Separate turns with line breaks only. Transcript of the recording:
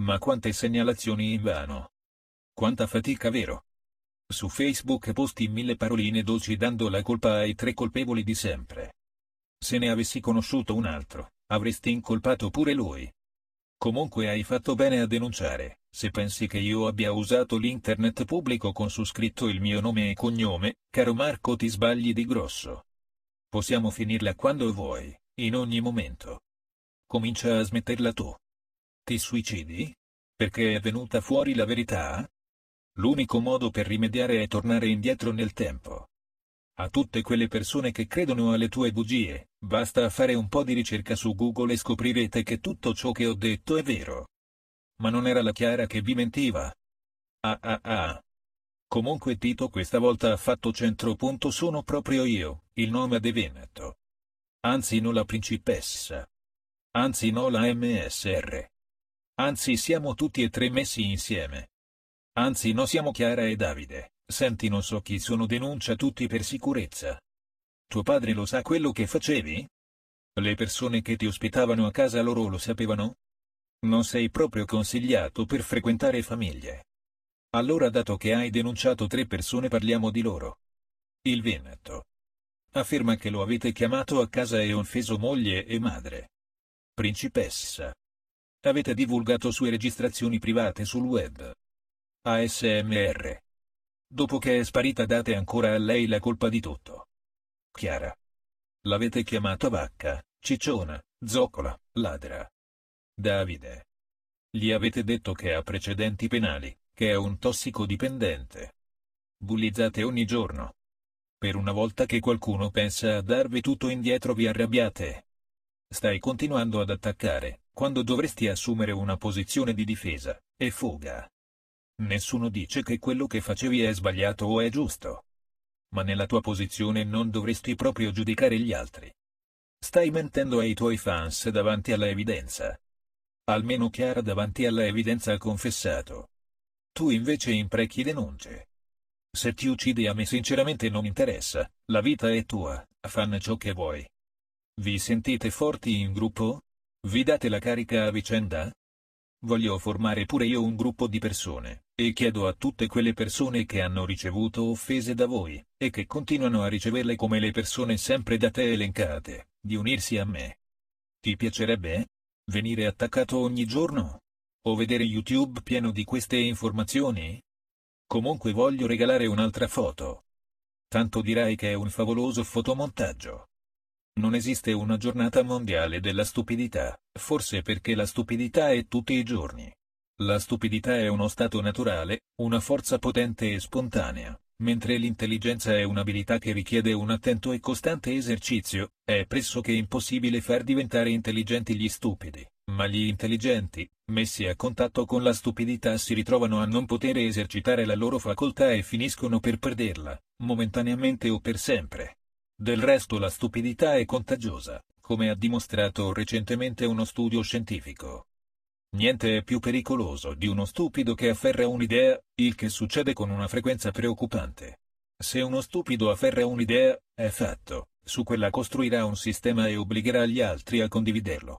Ma quante segnalazioni in vano! Quanta fatica vero. Su Facebook posti mille paroline dolci dando la colpa ai tre colpevoli di sempre. Se ne avessi conosciuto un altro, avresti incolpato pure lui. Comunque hai fatto bene a denunciare, se pensi che io abbia usato l'internet pubblico con su scritto il mio nome e cognome, caro Marco ti sbagli di grosso. Possiamo finirla quando vuoi, in ogni momento. Comincia a smetterla tu. Ti suicidi? Perché è venuta fuori la verità? L'unico modo per rimediare è tornare indietro nel tempo. A tutte quelle persone che credono alle tue bugie, basta fare un po' di ricerca su Google e scoprirete che tutto ciò che ho detto è vero. Ma non era la Chiara che vi mentiva. Ah ah ah. Comunque Tito questa volta ha fatto centro punto sono proprio io, il nome de Veneto. Anzi no la principessa. Anzi no la MSR. Anzi siamo tutti e tre messi insieme. Anzi non siamo Chiara e Davide, senti non so chi sono denuncia tutti per sicurezza. Tuo padre lo sa quello che facevi? Le persone che ti ospitavano a casa loro lo sapevano? Non sei proprio consigliato per frequentare famiglie. Allora dato che hai denunciato tre persone parliamo di loro. Il Veneto. Afferma che lo avete chiamato a casa e offeso moglie e madre. Principessa, avete divulgato sue registrazioni private sul web. ASMR. Dopo che è sparita date ancora a lei la colpa di tutto. Chiara. L'avete chiamata vacca, cicciona, zoccola, ladra. Davide. Gli avete detto che ha precedenti penali, che è un tossicodipendente. Bullizzate ogni giorno. Per una volta che qualcuno pensa a darvi tutto indietro vi arrabbiate. Stai continuando ad attaccare, quando dovresti assumere una posizione di difesa, e fuga. Nessuno dice che quello che facevi è sbagliato o è giusto. Ma nella tua posizione non dovresti proprio giudicare gli altri. Stai mentendo ai tuoi fans davanti alla evidenza. Almeno Chiara davanti alla evidenza ha confessato. Tu invece imprechi denunce. Se ti uccidi a me sinceramente non interessa, la vita è tua, fanno ciò che vuoi. Vi sentite forti in gruppo? Vi date la carica a vicenda? Voglio formare pure io un gruppo di persone, e chiedo a tutte quelle persone che hanno ricevuto offese da voi, e che continuano a riceverle come le persone sempre da te elencate, di unirsi a me. Ti piacerebbe? Venire attaccato ogni giorno? O vedere YouTube pieno di queste informazioni? Comunque voglio regalare un'altra foto. Tanto dirai che è un favoloso fotomontaggio. Non esiste una giornata mondiale della stupidità, forse perché la stupidità è tutti i giorni. La stupidità è uno stato naturale, una forza potente e spontanea, mentre l'intelligenza è un'abilità che richiede un attento e costante esercizio, è pressoché impossibile far diventare intelligenti gli stupidi, ma gli intelligenti, messi a contatto con la stupidità si ritrovano a non poter esercitare la loro facoltà e finiscono per perderla, momentaneamente o per sempre. Del resto la stupidità è contagiosa, come ha dimostrato recentemente uno studio scientifico. Niente è più pericoloso di uno stupido che afferra un'idea, il che succede con una frequenza preoccupante. Se uno stupido afferra un'idea, è fatto, su quella costruirà un sistema e obbligherà gli altri a condividerlo.